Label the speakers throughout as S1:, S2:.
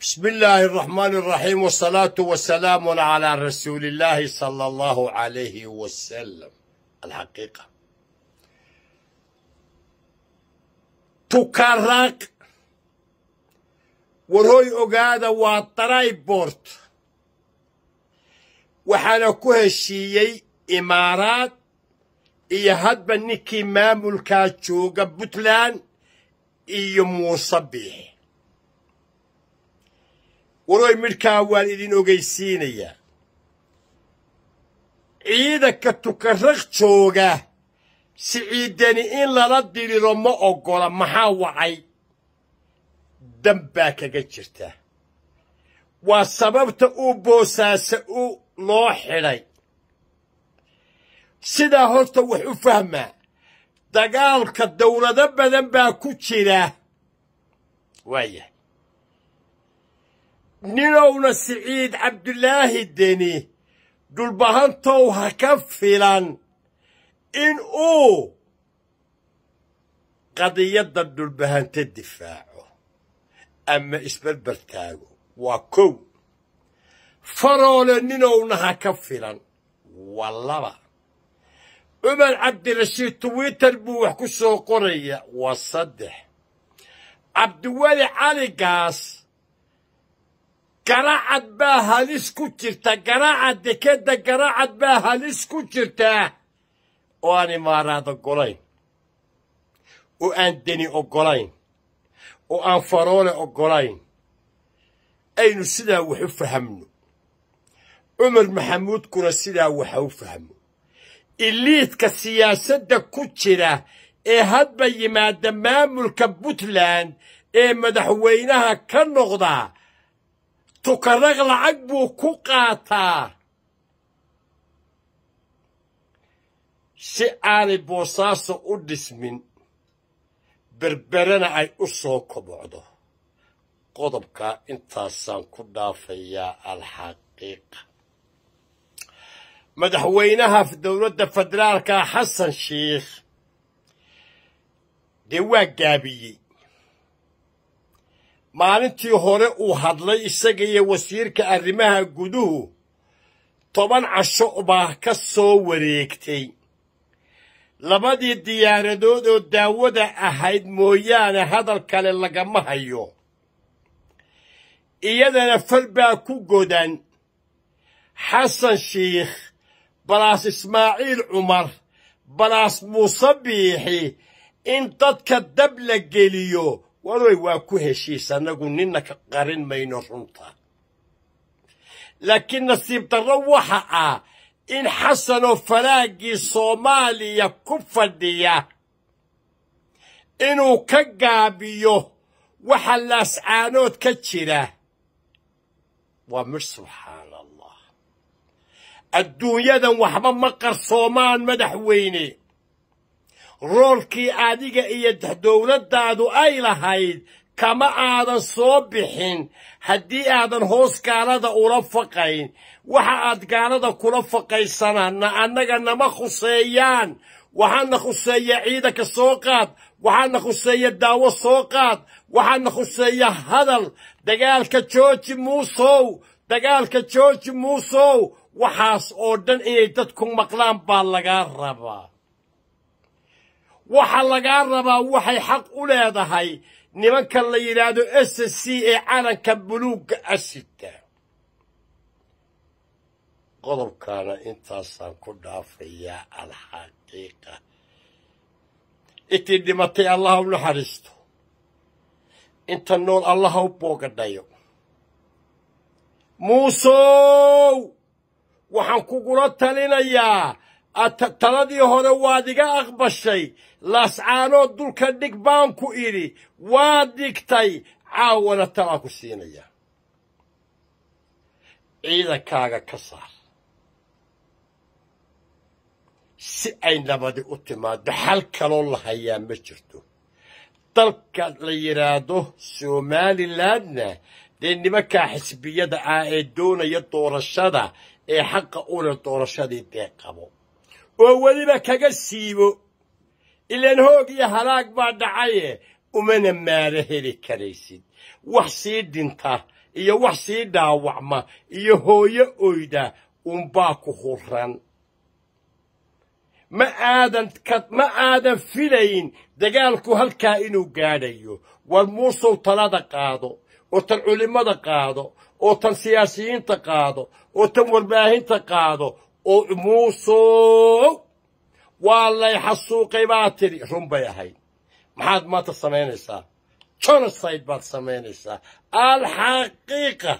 S1: بسم الله الرحمن الرحيم والصلاة والسلام على رسول الله صلى الله عليه وسلم الحقيقة تكرق warhooy ogaada waa taraybort waxaana ku heshiiyey imaaraad iyo hadba ninkii maamulkaa jooga puntland iyo muuse biix waroy midhkaa waan idin ogaysiinayaa ciidanka tukarraq jooga si siciidani in lala diriro ma oggola maxaa wacay dan baa kaga jirta waa sababta uu boosaase u loo xidhay sidaa horta wax u fahmaa dagaalka dowlado badan baa ku jira waaya ninowna siciid cabdulaahi deni dhulbahantow ha ka filan in uu qadiyadda dhulbahanta difaaco ama isbarbartaago waa kow faroole ninowna ha ka filan waa laba cumar cabdirashiid twitter buu wax ku soo qoraya waa saddex cabdiweli caligaas garacad baa halis ku jirta garaaca dekedda garacad baa halis ku jirtaa oo aan imaaraad oggolayn oo aan deni oggolayn oo aan faroole oggolayn aynu sidaa wax u fahamno cumar maxamuudkuna sidaa waxa u fahmo iliidka siyaasadda ku jira ee hadba yimaada maamulka puntland ee madaxweynaha ka noqda tukarag lacag buu ku qaataa si aanay boosaaso u dhismin berberana ay u soo kobocdo qodobkaa intaasaan ku dhaafayaa alxaqiiqa madaxweynaha dowladda federaalka xasan sheikh dee waa gaabiyey maalintii hore uu hadlay isaga iyo wasiirka arrimaha guduhu toban casho baa ka soo wareegtay labadii diyaaradood oo daawada ahayd mooyaane hadal kale lagama hayo iyadana fal baa ku godan xasan shiikh balaas ismaaciil cumar balaas muuse biixi in dadka dab la geliyo wadoy waa ku heshiis annagu ninna ka qarin mayno runta laakiin nasiib darro waxa ah in xasanoo falaaggii soomaaliya ku fadhiya inuu ka gaabiyo waxa laascaanood ka jira waa mir subxaana allah adduunyadan waxba ma qarsoomaan madaxweyne roolkii adiga iyo dowladdaadu ay lahayd kama aadan soo bixin haddii aadan hoos gaalada ula faqayn waxa aad gaalada kula faqaysanaana annaga nama khuseeyaan waxaana khuseeya ciidanka soo qaad waxaana khuseeya daawo soo qaad waxaana khuseeya hadal dagaalka jooji muusow dagaalka jooji muusow waxaas oo dhan inay dadku maqlaan baa lagaa rabaa waxaa lagaa rabaa waxay xaq u leedahay nimanka la yidhaahdo s c ee calanka buluugga asida qodobkaana intaasaan ku dhaafayaa alxaqiiqa intii dhimatay allaha u naxariisto inta nool allaha u boogadhayo muusow waxaan kugula talinayaa taladii hore waad iga aqbashay laascaanood dulka dhig baan ku idhi waad dhigtay caawana talaa ku siinaya ciidankaaga ka saar si ay nabadi u timaado xal kaloo la hayaa ma jirto dalka la yidhaahdo somalilandna dee nimankaa xisbiyada ah ee doonaya doorashada ee xaqa u leh doorashadii dee qabo oo weliba kaga siibo ilaan hoog iyo halaag baa dhacaye umana maalo heli karaysid wax sii dhinta iyo wax sii dhaawacma iyo hooyo oyda unbaa ku huran ma aadan ma aadan filayn dagaalku halkaa inuu gaadhayo war muusow talada qaado oo tan culimmada qaado oo tan siyaasiyiinta qaado oo tan warbaahinta qaado oo muusow waa lay xasuuqay baa tidhi run bay ahayd maxaad maanta samaynaysaa jonoside baad samaynaysaa alxaqiiqa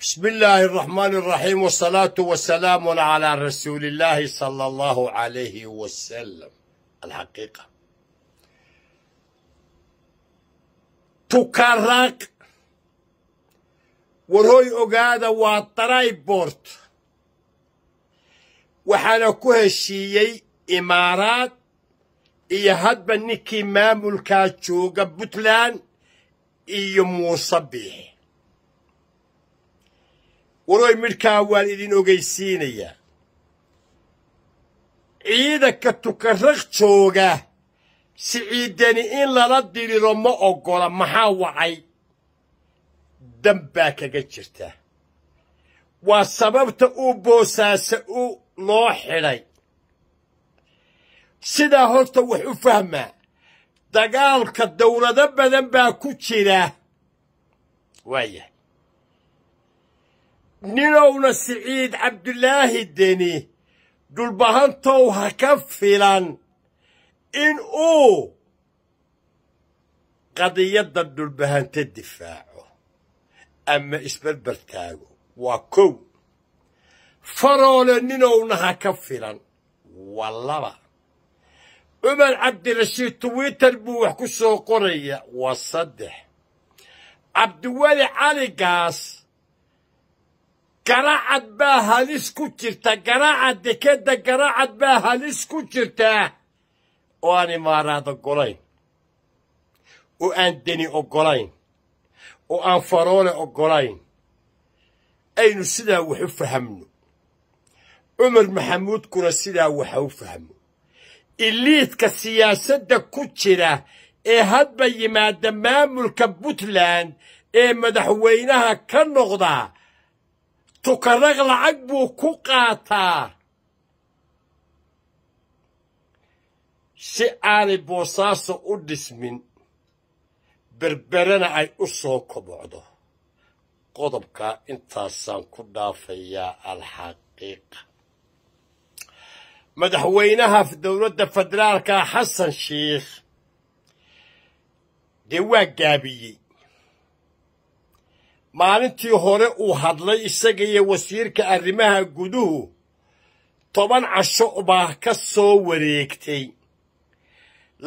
S1: بسم الله الرحمن الرحيم والصلاة والسلام على رسول الله صلى الله عليه وسلم الحقيقة تكرق وروي ogaada waa بورت waxaana ku heshiiyey imaaraad iyo hadba ninkii maamulkaa jooga puntland iyo muuse biix warooy midhkaa waan idin ogeysiinayaa ciidanka tukarraq jooga si siciiddani in lala diriro ma oggola maxaa wacay dam baa kaga jirta waa sababta uu boosaase u loo xidhay sidaa horta wax u fahmaa dagaalka dawlado badan baa ku jira waayahay ninowna siciid cabdulaahi deni dhulbahantow ha ka filan in uu qadiyadda dhulbahanta difaaco ama isberbertaago waa kow faroole ninownaha ka filan waa laba cumar cabdirashiid twitter buu wax ku soo qoraya waa saddex cabdiweli caligaas garacad baa halis ku jirta garacad dekedda garacad baa halis ku jirtaa oo aan imaaraad oggolayn oo aan deni oggolayn oo aan faroole oggolayn aynu sidaa wax u fahamno cumar maxamuud kuna sidaa waxa u fahmo iliidka siyaasadda ku jira ee hadba yimaada maamulka puntland ee madaxweynaha ka noqda tukaraq lacag buu ku qaataa si aanay boosaaso u dhismin berberana ay u soo kobocdo qodobkaa intaasaan ku dhaafayaa alxaqiiqa madaxweynaha dowladda federaalka xasan sheikh dee waa gaabiyey maalintii hore uu hadlay isagaiyo wasiirka arrimaha guduhu toban casho baa ka soo wareegtay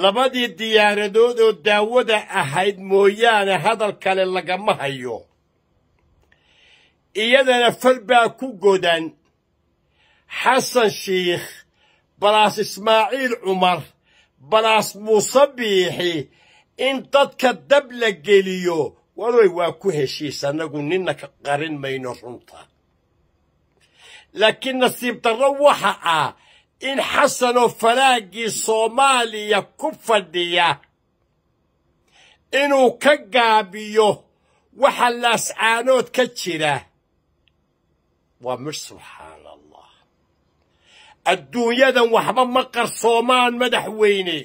S1: labadii diyaaradood oo daawada ahayd mooyaane hadal kale lagama hayo iyadana fal baa ku godan xasan sheikh balaas ismaaciil cumar balaas muuse biixi in dadka dab la geliyo wadoy waa ku heshiis annagu ninna ka qarin mayno runta laakiin nasiib darro waxa ah in xasanoo falaaggii soomaaliya ku fadhiya inuu ka gaabiyo waxa laascaanood ka jira waa mid subxaana adduunyadan waxba ma qarsoomaan madaxweyne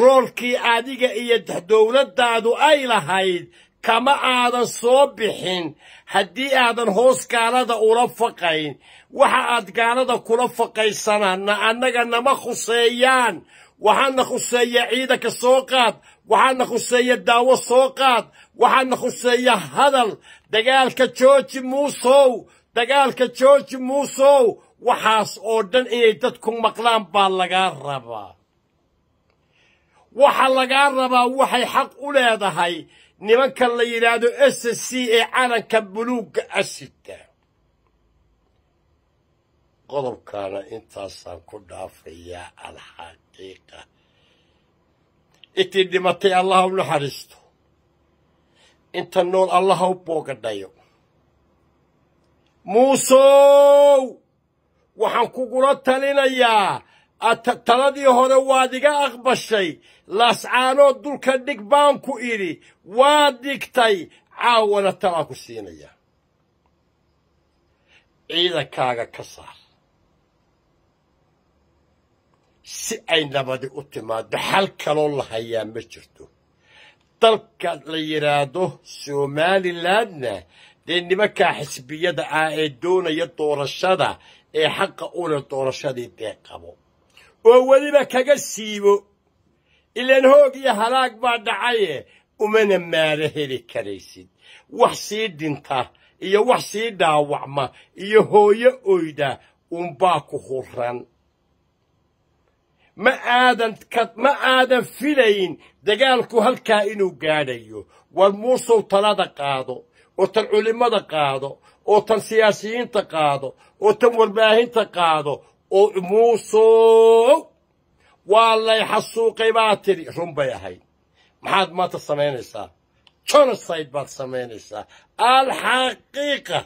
S1: roolkii adiga iyo dowladdaadu ay lahayd kama aadan soo bixin haddii aadan hoos gaalada ula faqayn waxa aad gaalada kula faqaysanaana annaga nama khuseeyaan waxaana khuseeya ciidanka soo qaad waxaana khuseeya daawo soo qaad waxaana khuseeya hadal dagaalka jooji muusow dagaalka jooji muusow waxaas oo dhan inay dadku maqlaan baa lagaa rabaa waxaa lagaa rabaa waxay xaq u leedahay nimanka la yidhaahdo s c ee calanka buluugga asida qodobkaana intaasaan ku dhaafayaa alxaqiiqa intii dhimatay allaha u naxariisto inta nool allaha u boogadhayo muusow waxaan kugula talinayaa ah, taladii hore waad iga aqbashay laascaanood dulka dhig baan ku idhi waad dhigtay caawana talaan ku siinayaa ciidankaaga ka saar si ay nabadi u timaado xal kaloo la hayaa ma jirto dalka la yidhaahdo somalilandna dee nimankaa xisbiyada ah ee doonaya doorashada ee xaqa una doorashadii dee qabo oo weliba kaga siibo ilaan hoog iyo halaag baa dhacaye umana maalo heli karaysid wax sii dhinta iyo wax sii dhaawacma iyo hooyo oyda unbaa ku huran ma aadan ma aadan filayn dagaalku halkaa inuu gaadhayo war muusow talada qaado oo tan culimmada qaado oo tan siyaasiyiinta qaado oo tan warbaahinta qaado oo muusow waa lay xasuuqay baa tidhi run bay ahayd maxaad maanta samaynaysaa jonoside baad samaynaysaa alxaqiiqa